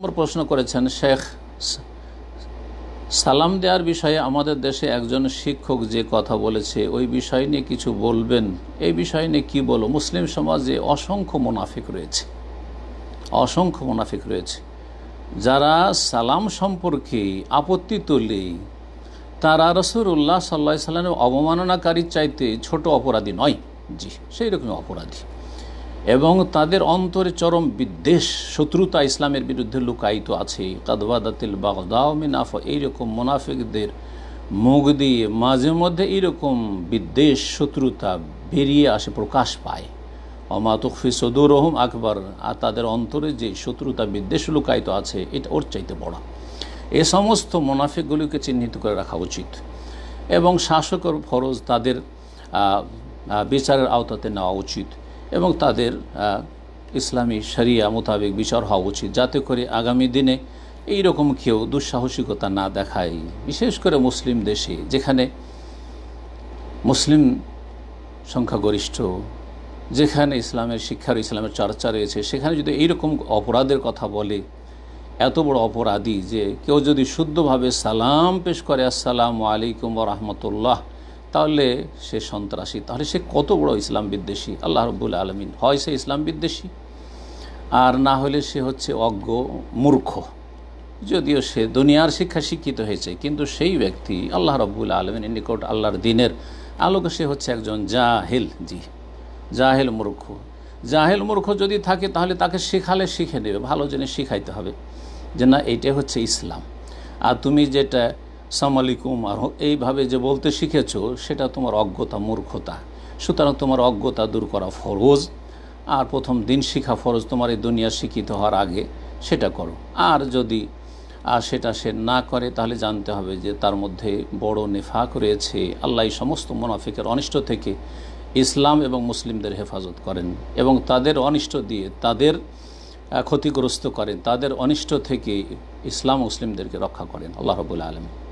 নম্বর প্রশ্ন করেছেন শেখ সালাম দেওয়ার বিষয়ে আমাদের দেশে একজন শিক্ষক যে কথা বলেছে ওই বিষয় নিয়ে কিছু বলবেন এই বিষয় নিয়ে কী বলো মুসলিম সমাজে অসংখ্য মুনাফিক রয়েছে অসংখ্য মুনাফিক রয়েছে যারা সালাম সম্পর্কে আপত্তি তোলে তারা রসুল্লাহ সাল্লা সাল্লামের অবমাননাকারীর চাইতে ছোট অপরাধী নয় জি সেই রকম অপরাধী এবং তাদের অন্তরে চরম বিদ্বেষ শত্রুতা ইসলামের বিরুদ্ধে লুকায়িত আছে কাদবাদাতিল বাগদাও মিনাফ এইরকম মোনাফিকদের মুখ দিয়ে মাঝে মধ্যে এইরকম বিদ্বেষ শত্রুতা বেরিয়ে আসে প্রকাশ পায় অমা সদুর রহম আকবর আর তাদের অন্তরে যে শত্রুতা বিদ্বেষ লুকায়িত আছে এটা ওর চাইতে বড় এ সমস্ত মোনাফিকগুলিকে চিহ্নিত করে রাখা উচিত এবং শাসকের ফরজ তাদের বিচারের আওতাতে নেওয়া উচিত এবং তাদের ইসলামী শরিয়া মোতাবেক বিচার হওয়া উচিত যাতে করে আগামী দিনে এই রকম কেউ দুঃসাহসিকতা না দেখায় বিশেষ করে মুসলিম দেশে যেখানে মুসলিম সংখ্যাগরিষ্ঠ যেখানে ইসলামের শিক্ষার ইসলামের চর্চা রয়েছে সেখানে যদি এইরকম অপরাধের কথা বলে এত বড় অপরাধী যে কেউ যদি শুদ্ধভাবে সালাম পেশ করে আসসালামু আলাইকুম রহমতুল্লাহ তাহলে সে সন্ত্রাসী তাহলে সে কত বড় ইসলাম বিদ্বেষী আল্লাহ রব্বুল আলমিন হয় সে ইসলাম বিদ্বেষী আর না হলে সে হচ্ছে অজ্ঞ মূর্খ যদিও সে দুনিয়ার শিক্ষা শিক্ষিত হয়েছে কিন্তু সেই ব্যক্তি আল্লাহ রব্বুল আলমিনের নিকট আল্লাহর দিনের আলোকে সে হচ্ছে একজন জাহেল জি জাহেল মূর্খ জাহেল মূর্খ যদি থাকে তাহলে তাকে শেখালে শিখে নেবে ভালো জিনিস শিখাইতে হবে যে না এইটাই হচ্ছে ইসলাম আর তুমি যেটা সামালিকুম আর এইভাবে যে বলতে শিখেছ সেটা তোমার অজ্ঞতা মূর্খতা সুতরাং তোমার অজ্ঞতা দূর করা ফরজ আর প্রথম দিন শিখা ফরজ তোমার এই দুনিয়া শিক্ষিত হওয়ার আগে সেটা করো আর যদি আর সেটা সে না করে তাহলে জানতে হবে যে তার মধ্যে বড় নেফাক রয়েছে আল্লাহ সমস্ত মুনাফিকের অনিষ্ট থেকে ইসলাম এবং মুসলিমদের হেফাজত করেন এবং তাদের অনিষ্ট দিয়ে তাদের ক্ষতিগ্রস্ত করেন তাদের অনিষ্ট থেকে ইসলাম মুসলিমদেরকে রক্ষা করেন আল্লাহ রবুল্লা আলম